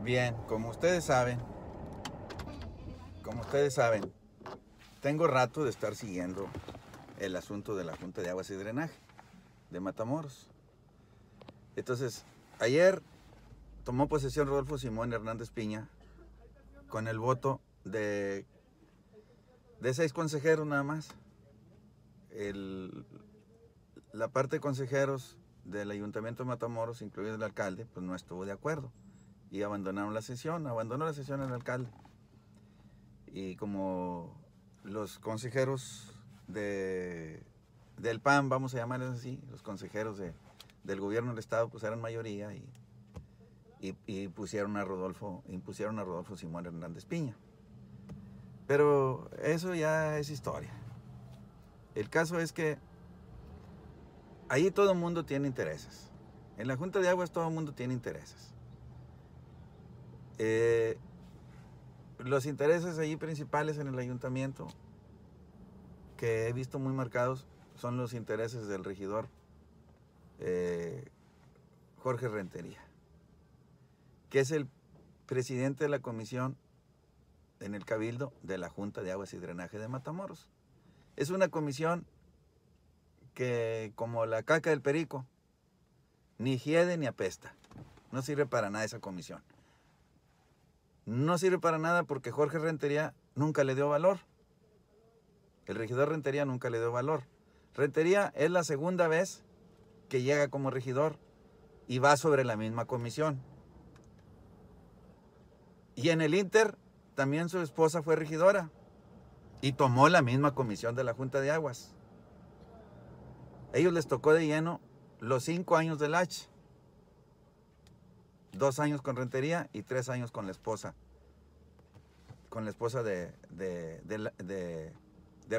Bien, como ustedes saben, como ustedes saben, tengo rato de estar siguiendo el asunto de la Junta de Aguas y Drenaje de Matamoros. Entonces, ayer tomó posesión Rodolfo Simón Hernández Piña con el voto de, de seis consejeros nada más. la parte de consejeros del Ayuntamiento de Matamoros, incluido el alcalde, pues no estuvo de acuerdo y abandonaron la sesión, abandonó la sesión el alcalde. Y como los consejeros de, del PAN, vamos a llamarles así, los consejeros del gobierno del Estado, pues eran mayoría y, pusieron a Rodolfo, impusieron a Rodolfo Simón Hernández Piña. Pero eso ya es historia. El caso es que ahí todo el mundo tiene intereses. En la Junta de Aguas todo el mundo tiene intereses. Eh, los intereses ahí principales en el ayuntamiento que he visto muy marcados son los intereses del regidor eh, Jorge Rentería, que es el presidente de la comisión en el Cabildo de la Junta de Aguas y Drenaje de Matamoros. Es una comisión que, como la caca del perico, ni hiede ni apesta. No sirve para nada esa comisión no sirve para nada porque Jorge Rentería nunca le dio valor. El regidor Rentería nunca le dio valor. Rentería es la segunda vez que llega como regidor y va sobre la misma comisión. Y en el Inter también su esposa fue regidora y tomó la misma comisión de la Junta de Aguas. A ellos les tocó de lleno los cinco años del H. Dos años con Rentería y tres años con la esposa. Con la esposa de, de,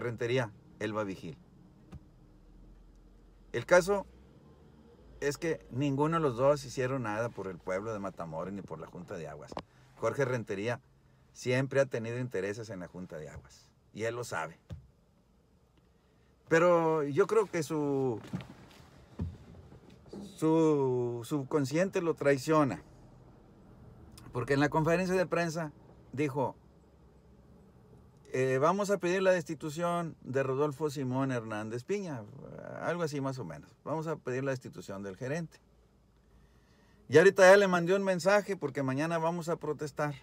Rentería, Elba Vigil. El caso es que ninguno de los dos hicieron nada por el pueblo de Matamoros ni por la Junta de Aguas. Jorge Rentería siempre ha tenido intereses en la Junta de Aguas y él lo sabe. Pero yo creo que su, su subconsciente lo traiciona. Porque en la conferencia de prensa dijo, eh, vamos a pedir la destitución de Rodolfo Simón Hernández Piña, algo así más o menos. Vamos a pedir la destitución del gerente. Y ahorita ya le mandé un mensaje porque mañana vamos a protestar.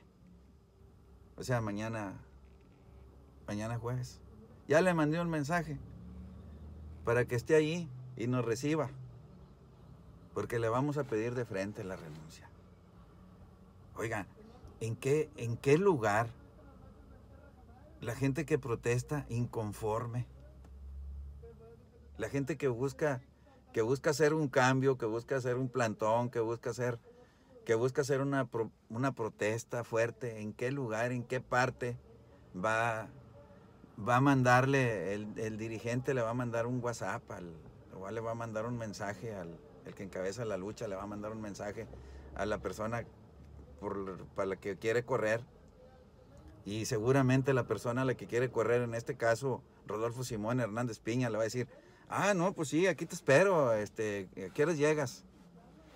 O sea, mañana, mañana jueves. Ya le mandé un mensaje para que esté allí y nos reciba. Porque le vamos a pedir de frente la renuncia. Oigan, ¿en qué, en qué lugar la gente que protesta inconforme? La gente que busca, que busca hacer un cambio, que busca hacer un plantón, que busca hacer, que busca hacer una, protesta fuerte, ¿en qué lugar, en qué parte va, va a mandarle, el, dirigente le va a mandar un WhatsApp al, le va a mandar un mensaje al el que encabeza la lucha, le va a mandar un mensaje a la persona para la que quiere correr. Y seguramente la persona a la que quiere correr, en este caso Rodolfo Simón Hernández Piña, le va a decir, ah, no, pues sí, aquí te espero, este, ¿a llegas?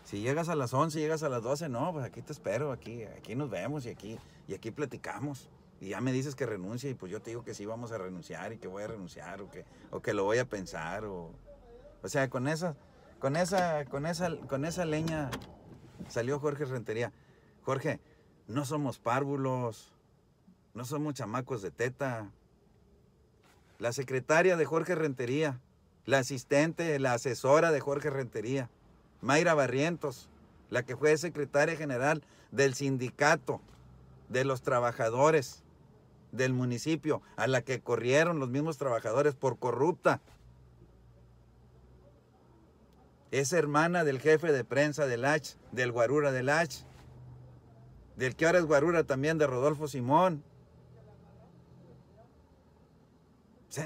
Si llegas a las 11, llegas a las 12, no, pues aquí te espero, aquí, aquí nos vemos y aquí, y aquí platicamos. Y ya me dices que renuncia y pues yo te digo que sí vamos a renunciar y que voy a renunciar o que, o que lo voy a pensar. O, o sea, con con esa, con esa, con esa leña salió Jorge Rentería. Jorge, no somos párvulos, no somos chamacos de teta. La secretaria de Jorge Rentería, la asistente, la asesora de Jorge Rentería, Mayra Barrientos, la que fue secretaria general del sindicato de los trabajadores del municipio, a la que corrieron los mismos trabajadores por corrupta. Es hermana del jefe de prensa del H, del Guarura del H del que ahora es guarura también de Rodolfo Simón.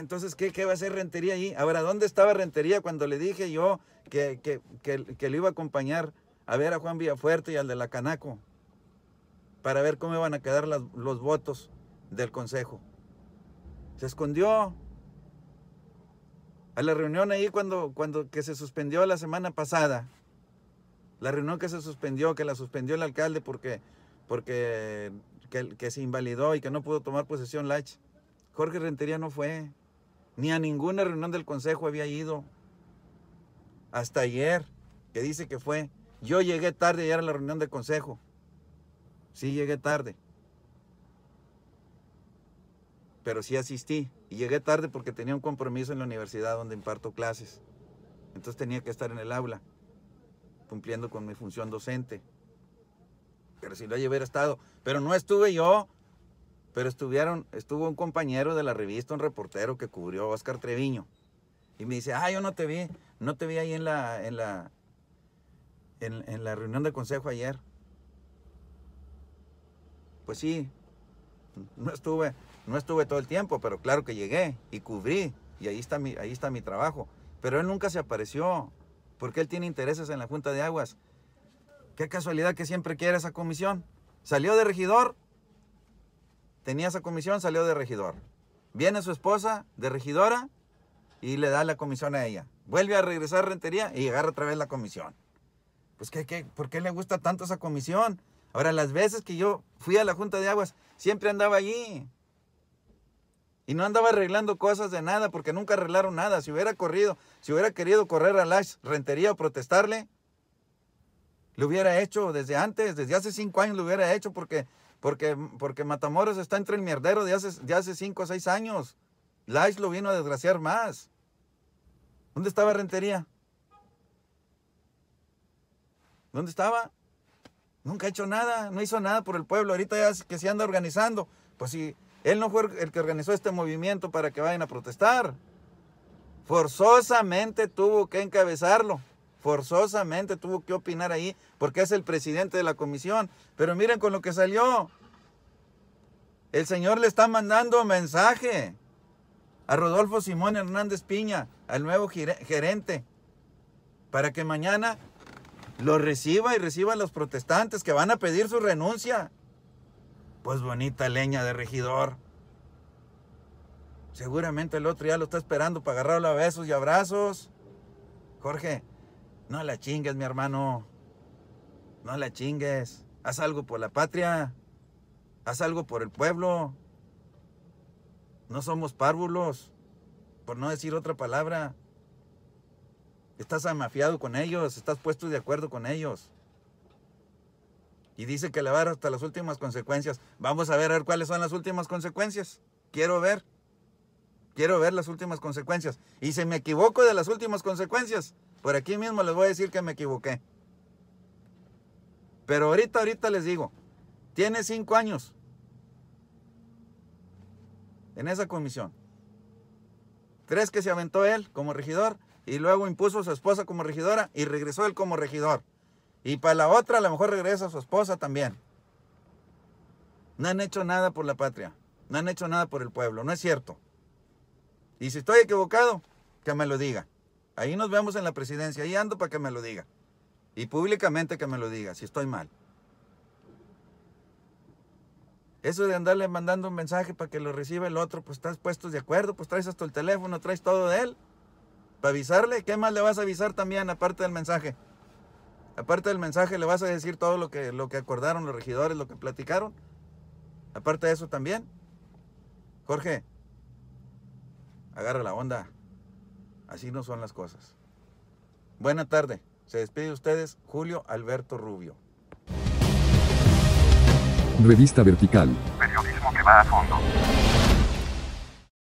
entonces, ¿qué, va a hacer Rentería ahí? Ahora, ¿dónde estaba Rentería cuando le dije yo que, que, le iba a acompañar a ver a Juan Villafuerte y al de la Canaco? Para ver cómo iban a quedar los votos del Consejo. Se escondió. A la reunión ahí cuando, cuando que se suspendió la semana pasada. La reunión que se suspendió, que la suspendió el alcalde porque porque que, se invalidó y que no pudo tomar posesión Lach. Jorge Rentería no fue, ni a ninguna reunión del consejo había ido. Hasta ayer, que dice que fue. Yo llegué tarde ayer a la reunión del consejo. Sí, llegué tarde. Pero sí asistí. Y llegué tarde porque tenía un compromiso en la universidad donde imparto clases. Entonces tenía que estar en el aula, cumpliendo con mi función docente que si lo hubiera estado. Pero no estuve yo. Pero estuvieron, estuvo un compañero de la revista, un reportero que cubrió a Oscar Treviño. Y me dice, ah, yo no te vi, no te vi ahí en la, en la, en, la reunión de consejo ayer. Pues sí, no estuve, no estuve todo el tiempo, pero claro que llegué y cubrí. Y ahí está mi, ahí está mi trabajo. Pero él nunca se apareció, porque él tiene intereses en la Junta de Aguas Qué casualidad que siempre quiere esa comisión. Salió de regidor, tenía esa comisión, salió de regidor. Viene su esposa de regidora y le da la comisión a ella. Vuelve a regresar a Rentería y agarra otra vez la comisión. Pues, ¿qué, qué, por qué le gusta tanto esa comisión? Ahora, las veces que yo fui a la Junta de Aguas, siempre andaba allí. Y no andaba arreglando cosas de nada, porque nunca arreglaron nada. Si hubiera corrido, si hubiera querido correr a la Rentería o protestarle, lo hubiera hecho desde antes, desde hace cinco años lo hubiera hecho porque, porque, porque Matamoros está entre el mierdero de hace, hace cinco o seis años. Lais lo vino a desgraciar más. ¿Dónde estaba Rentería? ¿Dónde estaba? Nunca ha hecho nada, no hizo nada por el pueblo. Ahorita ya que se anda organizando. Pues si él no fue el que organizó este movimiento para que vayan a protestar. Forzosamente tuvo que encabezarlo. Forzosamente tuvo que opinar ahí porque es el presidente de la comisión. Pero miren con lo que salió. El Señor le está mandando mensaje a Rodolfo Simón Hernández Piña, al nuevo gerente, para que mañana lo reciba y reciba a los protestantes que van a pedir su renuncia. Pues bonita leña de regidor. Seguramente el otro ya lo está esperando para agarrarlo a besos y abrazos. Jorge, no la chingues, mi hermano. No la chingues. Haz algo por la patria. Haz algo por el pueblo. No somos párvulos, por no decir otra palabra. Estás amafiado con ellos, estás puesto de acuerdo con ellos. Y dice que le va a dar hasta las últimas consecuencias. Vamos a ver, a ver cuáles son las últimas consecuencias. Quiero ver. Quiero ver las últimas consecuencias. Y si me equivoco de las últimas consecuencias, por aquí mismo les voy a decir que me equivoqué. Pero ahorita, ahorita les digo, tiene cinco años en esa comisión. Tres que se aventó él como regidor y luego impuso a su esposa como regidora y regresó él como regidor. Y para la otra a lo mejor regresa su esposa también. No han hecho nada por la patria, no han hecho nada por el pueblo, no es cierto. Y si estoy equivocado, que me lo diga. Ahí nos vemos en la presidencia. Ahí ando para que me lo diga. Y públicamente que me lo diga, si estoy mal. Eso de andarle mandando un mensaje para que lo reciba el otro, pues estás puestos de acuerdo, pues traes hasta el teléfono, traes todo de él. Para avisarle, ¿qué más le vas a avisar también aparte del mensaje? Aparte del mensaje le vas a decir todo lo que, lo que acordaron los regidores, lo que platicaron. Aparte de eso también. Jorge, agarra la onda. Así no son las cosas. Buena tarde. Se despide de ustedes Julio Alberto Rubio. Revista Vertical. Periodismo que va a fondo.